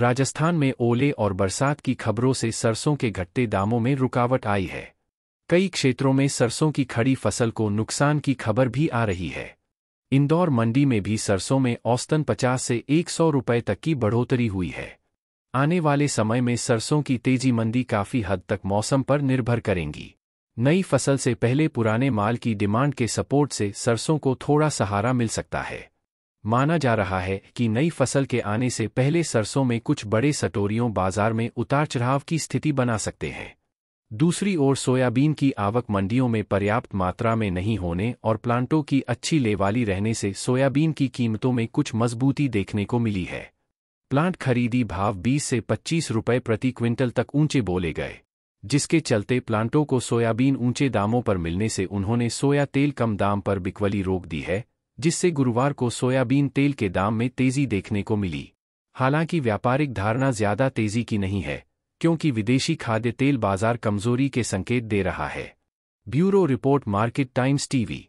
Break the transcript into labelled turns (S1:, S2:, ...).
S1: राजस्थान में ओले और बरसात की खबरों से सरसों के घटते दामों में रुकावट आई है कई क्षेत्रों में सरसों की खड़ी फसल को नुकसान की खबर भी आ रही है इंदौर मंडी में भी सरसों में औसतन 50 से 100 रुपए तक की बढ़ोतरी हुई है आने वाले समय में सरसों की तेजी मंदी काफी हद तक मौसम पर निर्भर करेंगी नई फसल से पहले पुराने माल की डिमांड के सपोर्ट से सरसों को थोड़ा सहारा मिल सकता है माना जा रहा है कि नई फसल के आने से पहले सरसों में कुछ बड़े सटोरियों बाजार में उतार चढ़ाव की स्थिति बना सकते हैं दूसरी ओर सोयाबीन की आवक मंडियों में पर्याप्त मात्रा में नहीं होने और प्लांटों की अच्छी लेवाली रहने से सोयाबीन की कीमतों में कुछ मजबूती देखने को मिली है प्लांट खरीदी भाव 20 से 25 रुपए प्रति क्विंटल तक ऊंचे बोले गए जिसके चलते प्लांटों को सोयाबीन ऊंचे दामों पर मिलने से उन्होंने सोया तेल कम दाम पर बिकवली रोक दी है जिससे गुरुवार को सोयाबीन तेल के दाम में तेजी देखने को मिली हालांकि व्यापारिक धारणा ज्यादा तेजी की नहीं है क्योंकि विदेशी खाद्य तेल बाजार कमजोरी के संकेत दे रहा है bureau report Market Times TV